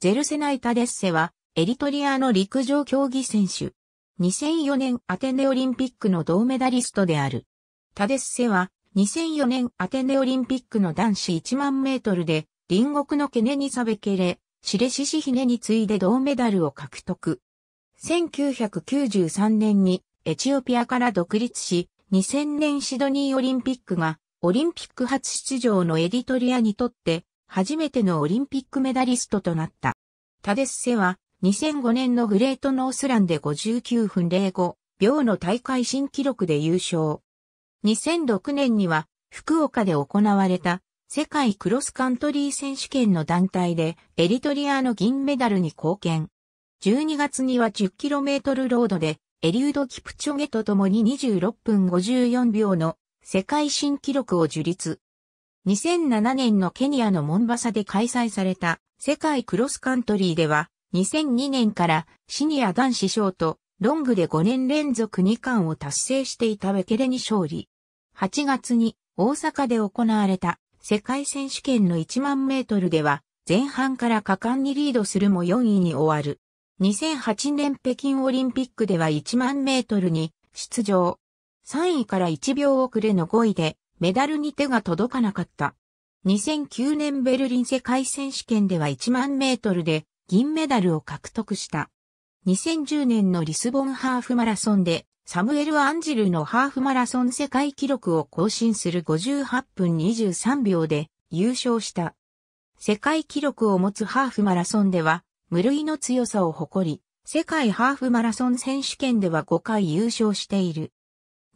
ジェルセナイタデッセは、エリトリアの陸上競技選手。2004年アテネオリンピックの銅メダリストである。タデッセは、2004年アテネオリンピックの男子1万メートルで、隣国のケネニサベケレ、シレシシヒネに次いで銅メダルを獲得。1993年にエチオピアから独立し、2000年シドニーオリンピックがオリンピック初出場のエリトリアにとって初めてのオリンピックメダリストとなった。タデッセは2005年のグレートノースランで59分05秒の大会新記録で優勝。2006年には福岡で行われた世界クロスカントリー選手権の団体でエリトリアの銀メダルに貢献。12月には 10km ロードでエリウド・キプチョゲと共に26分54秒の世界新記録を樹立。2007年のケニアのモンバサで開催された世界クロスカントリーでは2002年からシニア男子ショートロングで5年連続2冠を達成していたベケレに勝利。8月に大阪で行われた世界選手権の1万メートルでは前半から果敢にリードするも4位に終わる。2008年北京オリンピックでは1万メートルに出場。3位から1秒遅れの5位でメダルに手が届かなかった。2009年ベルリン世界選手権では1万メートルで銀メダルを獲得した。2010年のリスボンハーフマラソンでサムエル・アンジルのハーフマラソン世界記録を更新する58分23秒で優勝した。世界記録を持つハーフマラソンでは無類の強さを誇り、世界ハーフマラソン選手権では5回優勝している。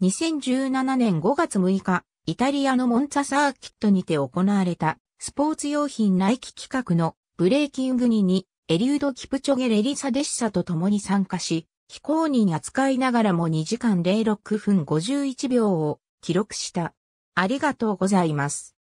2017年5月6日、イタリアのモンツァサーキットにて行われた、スポーツ用品ナイキ企画のブレーキングにに、エリュード・キプチョゲ・レリサ・デッサと共に参加し、非公認扱いながらも2時間06分51秒を記録した。ありがとうございます。